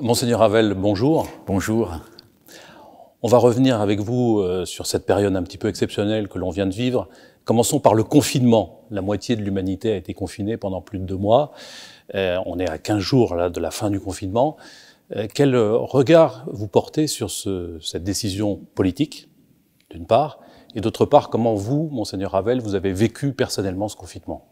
Monseigneur Ravel, bonjour. Bonjour. On va revenir avec vous euh, sur cette période un petit peu exceptionnelle que l'on vient de vivre. Commençons par le confinement. La moitié de l'humanité a été confinée pendant plus de deux mois. Euh, on est à 15 jours là, de la fin du confinement. Euh, quel regard vous portez sur cette décision politique, d'une part, et d'autre part, comment vous, Monseigneur Ravel, vous avez vécu personnellement ce confinement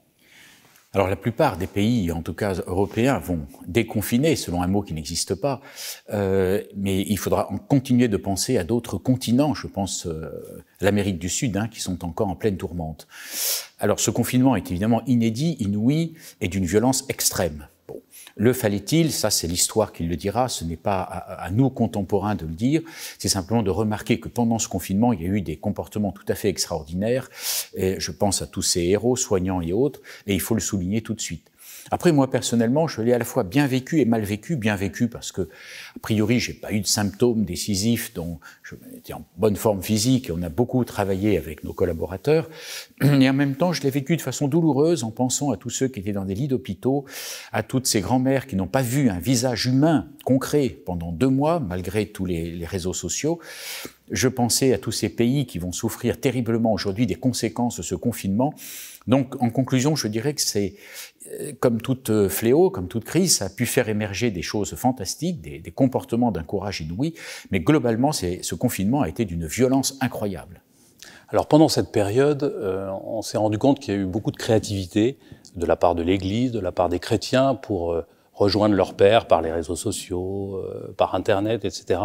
alors la plupart des pays, en tout cas européens, vont déconfiner, selon un mot qui n'existe pas, euh, mais il faudra continuer de penser à d'autres continents, je pense euh, l'Amérique du Sud, hein, qui sont encore en pleine tourmente. Alors ce confinement est évidemment inédit, inouï et d'une violence extrême. Le fallait-il Ça, c'est l'histoire qui le dira. Ce n'est pas à, nous contemporains de le dire. C'est simplement de remarquer que pendant ce confinement, il y a eu des comportements tout à fait extraordinaires. Et je pense à tous ces héros, soignants et autres. Et il faut le souligner tout de suite. Après, moi, personnellement, je l'ai à la fois bien vécu et mal vécu. Bien vécu parce que, a priori, j'ai pas eu de symptômes décisifs dont j'étais en bonne forme physique et on a beaucoup travaillé avec nos collaborateurs. Et en même temps, je l'ai vécu de façon douloureuse en pensant à tous ceux qui étaient dans des lits d'hôpitaux, à toutes ces grand mères qui n'ont pas vu un visage humain concret pendant deux mois, malgré tous les réseaux sociaux. Je pensais à tous ces pays qui vont souffrir terriblement aujourd'hui des conséquences de ce confinement. Donc, en conclusion, je dirais que c'est, euh, comme toute euh, fléau, comme toute crise, ça a pu faire émerger des choses fantastiques, des, comportements d'un courage inouï, mais globalement, ce confinement a été d'une violence incroyable. Alors, pendant cette période, euh, on s'est rendu compte qu'il y a eu beaucoup de créativité de la part de l'Église, de la part des chrétiens, pour rejoindre leur père par les réseaux sociaux, euh, par Internet, etc.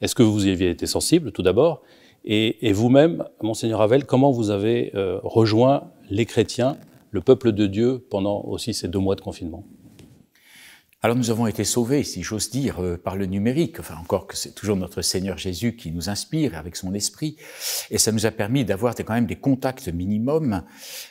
Est-ce que vous y aviez été sensible, tout d'abord Et, vous-même, Monseigneur Ravel, comment vous avez euh, rejoint les chrétiens, le peuple de Dieu, pendant aussi ces deux mois de confinement alors nous avons été sauvés, si j'ose dire, euh, par le numérique, enfin encore que c'est toujours notre Seigneur Jésus qui nous inspire avec son esprit, et ça nous a permis d'avoir quand même des contacts minimums.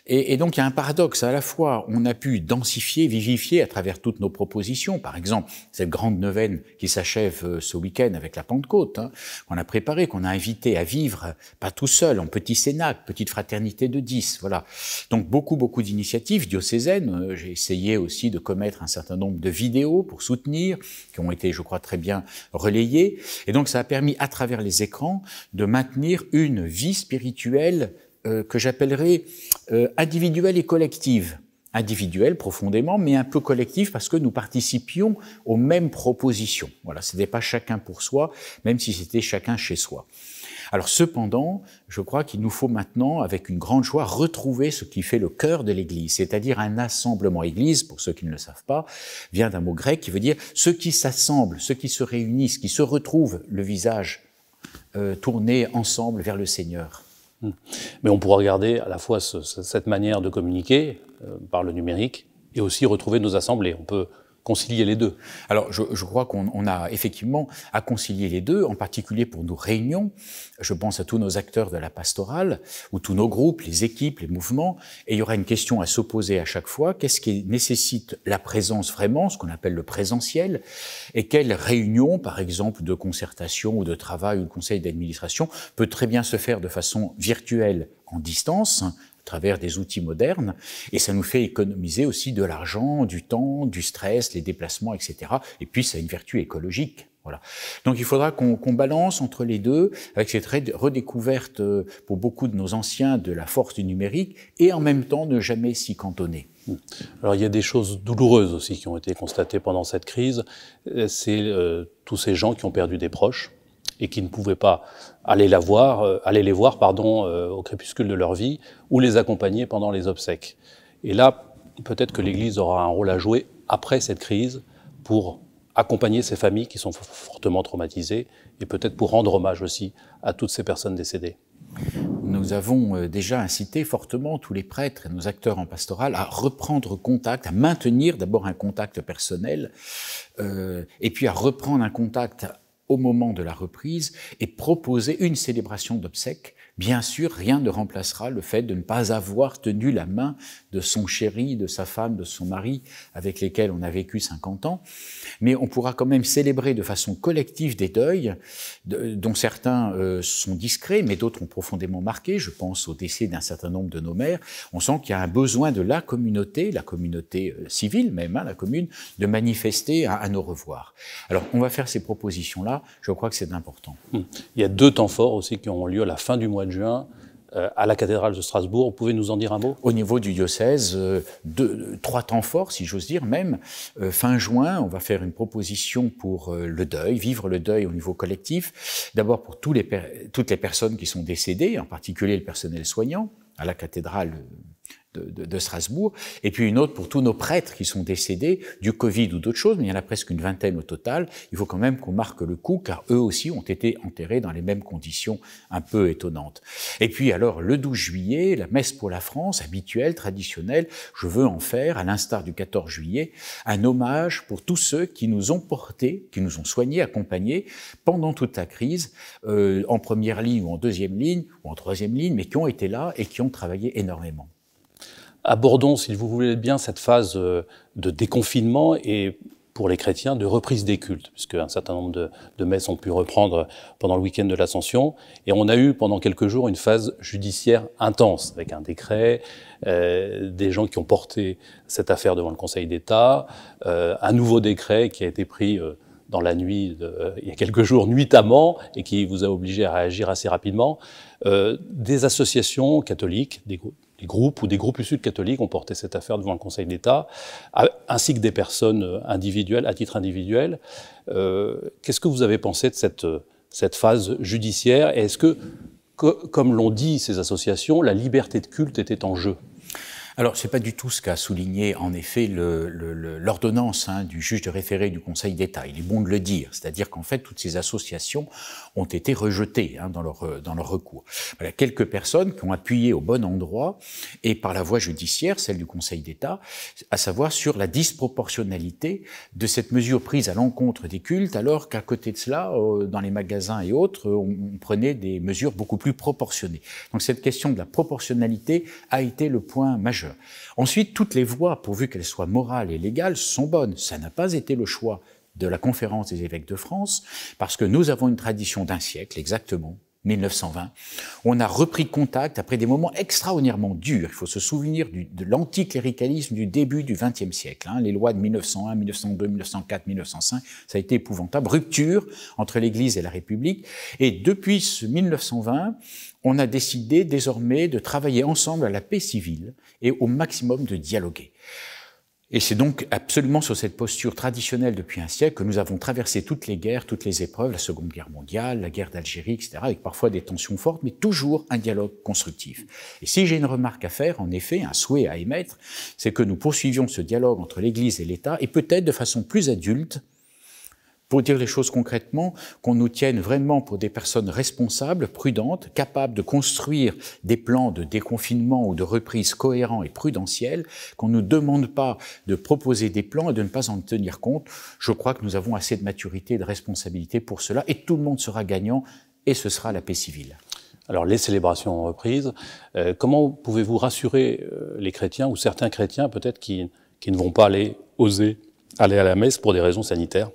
Et, donc il y a un paradoxe, à la fois on a pu densifier, vivifier à travers toutes nos propositions, par exemple cette grande neuvaine qui s'achève euh, ce week-end avec la Pentecôte, hein, qu'on a préparée, qu'on a invité à vivre, pas tout seul, en petit Sénat, petite fraternité de dix, voilà. Donc beaucoup, beaucoup d'initiatives diocésaines, euh, j'ai essayé aussi de commettre un certain nombre de vidéos pour soutenir, qui ont été, je crois, très bien relayés, Et donc, ça a permis, à travers les écrans, de maintenir une vie spirituelle euh, que j'appellerais euh, individuelle et collective individuelle profondément, mais un peu collective parce que nous participions aux mêmes propositions. Voilà, n'était pas chacun pour soi, même si c'était chacun chez soi. Alors cependant, je crois qu'il nous faut maintenant, avec une grande joie, retrouver ce qui fait le cœur de l'Église, c'est-à-dire un assemblement. Église, pour ceux qui ne le savent pas, vient d'un mot grec qui veut dire ceux qui s'assemblent, ceux qui se réunissent, qui se retrouvent le visage euh, tourné ensemble vers le Seigneur. Hmm. Mais on pourra regarder à la fois cette manière de communiquer euh, par le numérique et aussi retrouver nos assemblées. On peut concilier les deux Alors, je, crois qu'on a effectivement à concilier les deux, en particulier pour nos réunions. Je pense à tous nos acteurs de la pastorale, ou tous nos groupes, les équipes, les mouvements, et il y aura une question à s'opposer à chaque fois. Qu'est-ce qui nécessite la présence vraiment, ce qu'on appelle le présentiel, et quelle réunion, par exemple, de concertation ou de travail ou de conseil d'administration peut très bien se faire de façon virtuelle en distance, travers des outils modernes. Et ça nous fait économiser aussi de l'argent, du temps, du stress, les déplacements, etc. Et puis, ça a une vertu écologique. Voilà. Donc il faudra qu'on balance entre les deux, avec cette redécouverte euh, pour beaucoup de nos anciens de la force du numérique, et en même temps ne jamais s'y cantonner. Mmh. Alors il y a des choses douloureuses aussi qui ont été constatées pendant cette crise. Euh, c'est euh, tous ces gens qui ont perdu des proches, et qui ne pouvaient pas aller, la voir, euh, aller les voir pardon, euh, au crépuscule de leur vie ou les accompagner pendant les obsèques. Et là, peut-être que l'Église aura un rôle à jouer après cette crise pour accompagner ces familles qui sont fortement traumatisées et peut-être pour rendre hommage aussi à toutes ces personnes décédées. Nous avons euh, déjà incité fortement tous les prêtres et nos acteurs en pastoral à reprendre contact, à maintenir d'abord un contact personnel, et puis à reprendre un contact au moment de la reprise et proposer une célébration d'obsèques Bien sûr, rien ne remplacera le fait de ne pas avoir tenu la main de son chéri, de sa femme, de son mari, avec lesquels on a vécu 50 ans, mais on pourra quand même célébrer de façon collective des deuils, dont certains euh, sont discrets, mais d'autres ont profondément marqué. Je pense au décès d'un certain nombre de nos mères. On sent qu'il y a un besoin de la communauté, la communauté euh, civile même, hein, la commune, de manifester à, nos revoirs. Alors, on va faire ces propositions-là. Je crois que c'est important. Hum. Il y a deux temps forts aussi qui auront lieu à la fin du mois juin euh, à la cathédrale de Strasbourg. Vous pouvez nous en dire un mot Au niveau du diocèse, euh, trois temps forts, si j'ose dire, même. Euh, fin juin, on va faire une proposition pour le deuil, vivre le deuil au niveau collectif. D'abord pour tous les, toutes les personnes qui sont décédées, en particulier le personnel soignant à la cathédrale de, Strasbourg, et puis une autre pour tous nos prêtres qui sont décédés du Covid ou d'autres choses, mais il y en a presque une vingtaine au total. Il faut quand même qu'on marque le coup, car eux aussi ont été enterrés dans les mêmes conditions un peu étonnantes. Et puis alors, le 12 juillet, la messe pour la France, habituelle, traditionnelle, je veux en faire, à l'instar du 14 juillet, un hommage pour tous ceux qui nous ont portés, qui nous ont soignés, accompagnés pendant toute la crise, euh, en première ligne ou en deuxième ligne ou en troisième ligne, mais qui ont été là et qui ont travaillé énormément. Abordons, si vous voulez bien, cette phase euh, de déconfinement et pour les chrétiens de reprise des cultes, puisque un certain nombre de, messes ont pu reprendre pendant le week-end de l'Ascension. Et on a eu pendant quelques jours une phase judiciaire intense, avec un décret, euh, des gens qui ont porté cette affaire devant le Conseil d'État, euh, un nouveau décret qui a été pris dans la nuit, il y a quelques jours, nuitamment, et qui vous a obligé à réagir assez rapidement. des associations catholiques, des, des groupes ou des groupes issus de catholiques ont porté cette affaire devant le Conseil d'État, ainsi que des personnes euh, individuelles, à titre individuel. Euh, qu'est-ce que vous avez pensé de cette, euh, cette phase judiciaire est-ce que, comme l'ont dit ces associations, la liberté de culte était en jeu alors, ce n'est pas du tout ce qu'a souligné, en effet, l'ordonnance hein, du juge de référé du Conseil d'État. Il est bon de le dire. C'est-à-dire qu'en fait, toutes ces associations ont été rejetées hein, dans, leur, dans leur recours. Voilà, quelques personnes qui ont appuyé au bon endroit et par la voie judiciaire, celle du Conseil d'État, à savoir sur la disproportionnalité de cette mesure prise à l'encontre des cultes, alors qu'à côté de cela, euh, dans les magasins et autres, euh, on prenait des mesures beaucoup plus proportionnées. Donc, cette question de la proportionnalité a été le point majeur. Ensuite, toutes les voies, pourvu qu'elles soient morales et légales, sont bonnes. Ça n'a pas été le choix de la conférence des évêques de France, parce que nous avons une tradition d'un siècle exactement 1920, on a repris contact après des moments extraordinairement durs. Il faut se souvenir de l'anticléricalisme du début du XXe siècle. Hein. les lois de 1901, 1902, 1904, 1905, ça a été épouvantable. Rupture entre l'Église et la République. Et depuis ce 1920, on a décidé désormais de travailler ensemble à la paix civile et au maximum de dialoguer. Et c'est donc absolument sur cette posture traditionnelle depuis un siècle que nous avons traversé toutes les guerres, toutes les épreuves, la Seconde Guerre mondiale, la guerre d'Algérie, etc., avec parfois des tensions fortes, mais toujours un dialogue constructif. Et si j'ai une remarque à faire, en effet, un souhait à émettre, c'est que nous poursuivions ce dialogue entre l'Église et l'État, et peut-être de façon plus adulte, pour dire les choses concrètement, qu'on nous tienne vraiment pour des personnes responsables, prudentes, capables de construire des plans de déconfinement ou de reprise cohérents et prudentiels, qu'on ne nous demande pas de proposer des plans et de ne pas en tenir compte. Je crois que nous avons assez de maturité et de responsabilité pour cela, et tout le monde sera gagnant, et ce sera la paix civile. Alors les célébrations ont reprise. Euh, comment pouvez-vous rassurer euh, les chrétiens ou certains chrétiens peut-être qui, qui ne vont pas aller oser aller à la messe pour des raisons sanitaires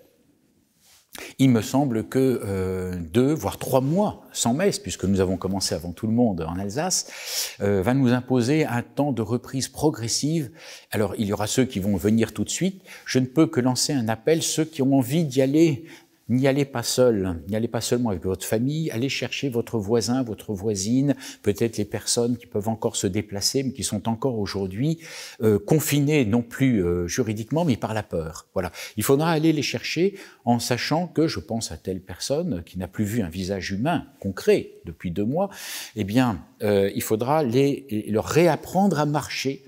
il me semble que euh, deux, voire trois mois sans messe, puisque nous avons commencé avant tout le monde en Alsace, euh, va nous imposer un temps de reprise progressive. Alors il y aura ceux qui vont venir tout de suite. Je ne peux que lancer un appel, ceux qui ont envie d'y aller n'y allez pas seul, n'y allez pas seulement avec votre famille, allez chercher votre voisin, votre voisine, peut-être les personnes qui peuvent encore se déplacer, mais qui sont encore aujourd'hui euh, confinées, non plus euh, juridiquement, mais par la peur. Voilà. Il faudra aller les chercher en sachant que, je pense à telle personne qui n'a plus vu un visage humain concret depuis deux mois, eh bien, euh, il faudra leur réapprendre à marcher,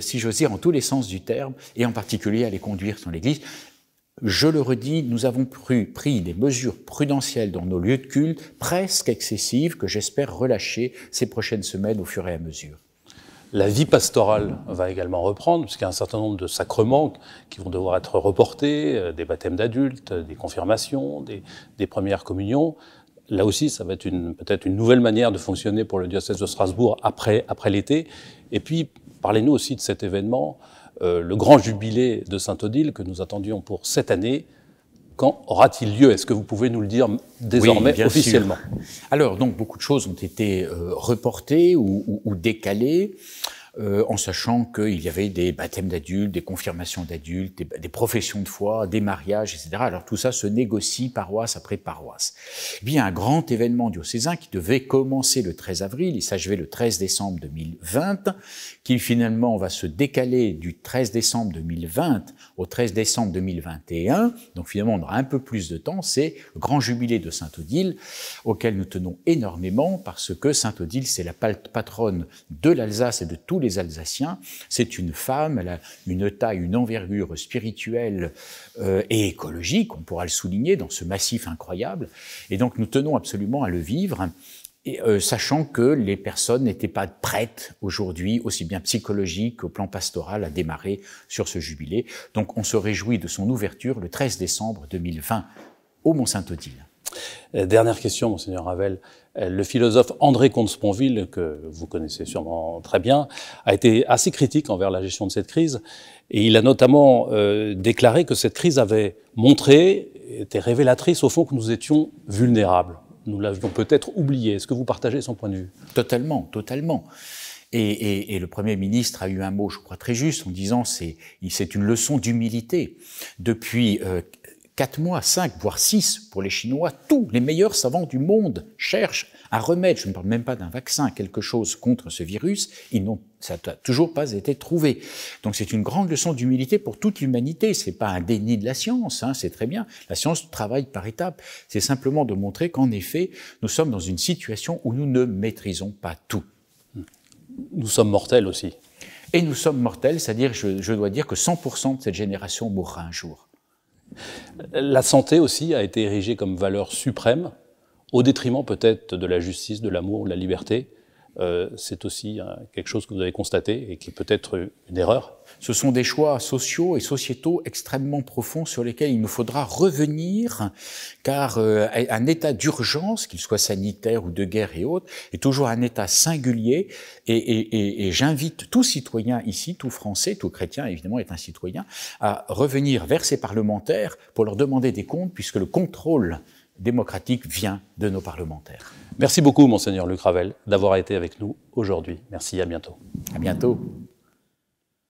si j'ose dire, en tous les sens du terme, et en particulier à les conduire dans l'Église. Je le redis, nous avons pris, des mesures prudentielles dans nos lieux de culte, presque excessives, que j'espère relâcher ces prochaines semaines au fur et à mesure. La vie pastorale va également reprendre, puisqu'il y a un certain nombre de sacrements qui vont devoir être reportés, euh, des baptêmes d'adultes, des confirmations, des, premières communions. Là aussi, ça va être peut-être une nouvelle manière de fonctionner pour le diocèse de Strasbourg après l'été. Et puis, parlez-nous aussi de cet événement euh, le grand jubilé de Saint-Odile que nous attendions pour cette année, quand aura-t-il lieu Est-ce que vous pouvez nous le dire désormais officiellement Alors, donc, beaucoup de choses ont été euh, reportées ou, ou décalées. Euh, en sachant qu'il y avait des baptêmes d'adultes, des confirmations d'adultes, des, professions de foi, des mariages, etc. Alors tout ça se négocie paroisse après paroisse. Il y a un grand événement diocésain qui devait commencer le 13 avril, il s'achevait le 13 décembre 2020, qui finalement va se décaler du 13 décembre 2020 au 13 décembre 2021. Donc finalement, on aura un peu plus de temps. C'est le grand jubilé de saint odile auquel nous tenons énormément parce que saint odile c'est la patronne de l'Alsace et de tous les les Alsaciens. C'est une femme, elle a une taille, une envergure spirituelle euh, et écologique, on pourra le souligner, dans ce massif incroyable. Et donc nous tenons absolument à le vivre. Euh, sachant que les personnes n'étaient pas prêtes aujourd'hui, aussi bien psychologiques qu'au plan pastoral, à démarrer sur ce jubilé. Donc on se réjouit de son ouverture le 13 décembre 2020 au Mont-Saint-Odile. Euh, dernière question, Monseigneur Ravel. Euh, le philosophe André Comte-Sponville, que vous connaissez sûrement très bien, a été assez critique envers la gestion de cette crise. Et il a notamment euh, déclaré que cette crise avait montré, était révélatrice au fond que nous étions vulnérables. Nous l'avions peut-être oublié. Est-ce que vous partagez son point de vue Totalement, totalement. Et, le Premier ministre a eu un mot, je crois, très juste en disant c'est une leçon d'humilité. Depuis euh, Quatre mois, cinq, voire six, pour les Chinois, tous les meilleurs savants du monde cherchent un remède, je ne parle même pas d'un vaccin, quelque chose contre ce virus, ils n'ont, ça n'a toujours pas été trouvé. Donc c'est une grande leçon d'humilité pour toute l'humanité, Ce n'est pas un déni de la science, hein, c'est très bien, la science travaille par étapes, c'est simplement de montrer qu'en effet, nous sommes dans une situation où nous ne maîtrisons pas tout. Nous sommes mortels aussi. Et nous sommes mortels, c'est-à-dire, je, je dois dire que 100% de cette génération mourra un jour. La santé aussi a été érigée comme valeur suprême, au détriment peut-être de la justice, de l'amour, de la liberté. Euh, c'est aussi hein, quelque chose que vous avez constaté et qui peut être une erreur. Ce sont des choix sociaux et sociétaux extrêmement profonds sur lesquels il nous faudra revenir, car euh, un état d'urgence, qu'il soit sanitaire ou de guerre et autres, est toujours un état singulier. Et, j'invite tout citoyen ici, tout Français, tout chrétien évidemment est un citoyen, à revenir vers ses parlementaires pour leur demander des comptes, puisque le contrôle démocratique vient de nos parlementaires. Merci beaucoup, Monseigneur Luc Ravel, d'avoir été avec nous aujourd'hui. Merci, à bientôt. À bientôt.